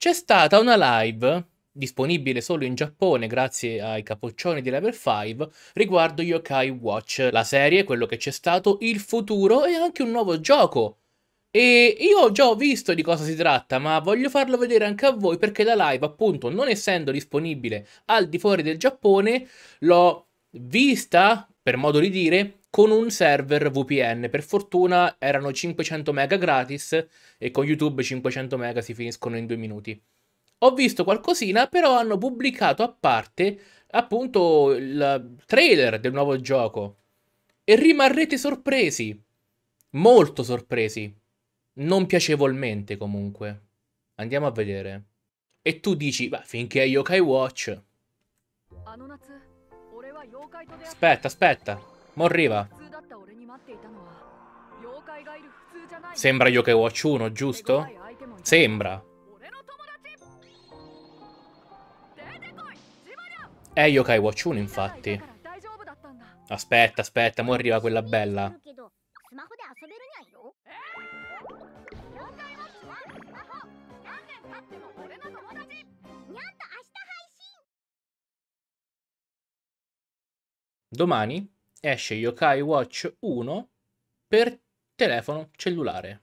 C'è stata una live, disponibile solo in Giappone grazie ai capoccioni di Level 5, riguardo Yokai Watch, la serie, quello che c'è stato, il futuro e anche un nuovo gioco. E io già ho visto di cosa si tratta, ma voglio farlo vedere anche a voi perché la live, appunto, non essendo disponibile al di fuori del Giappone, l'ho vista, per modo di dire, con un server VPN. Per fortuna erano 500 mega gratis e con YouTube 500 mega si finiscono in due minuti. Ho visto qualcosina, però hanno pubblicato a parte appunto il trailer del nuovo gioco. E rimarrete sorpresi. Molto sorpresi. Non piacevolmente comunque. Andiamo a vedere. E tu dici, beh, finché è Yokai Watch. Aspetta, aspetta. Morriva. Sembra Yokai Watch 1, giusto? Sembra. È Yokai Watch 1, infatti. Aspetta, aspetta, mo arriva quella bella. Domani? esce Yokai Watch 1 per telefono cellulare.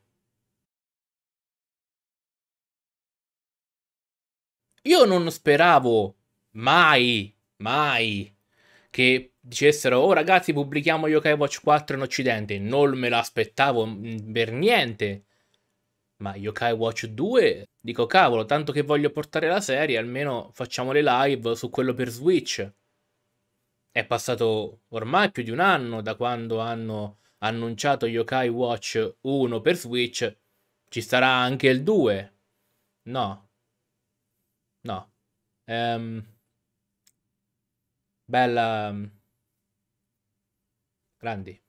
Io non speravo mai, mai che dicessero oh ragazzi pubblichiamo Yokai Watch 4 in occidente, non me l'aspettavo mm, per niente. Ma Yokai Watch 2, dico cavolo, tanto che voglio portare la serie, almeno facciamo le live su quello per Switch. È passato ormai più di un anno da quando hanno annunciato Yokai Watch 1 per Switch. Ci sarà anche il 2? No. No. Ehm... Bella... Mm, grandi.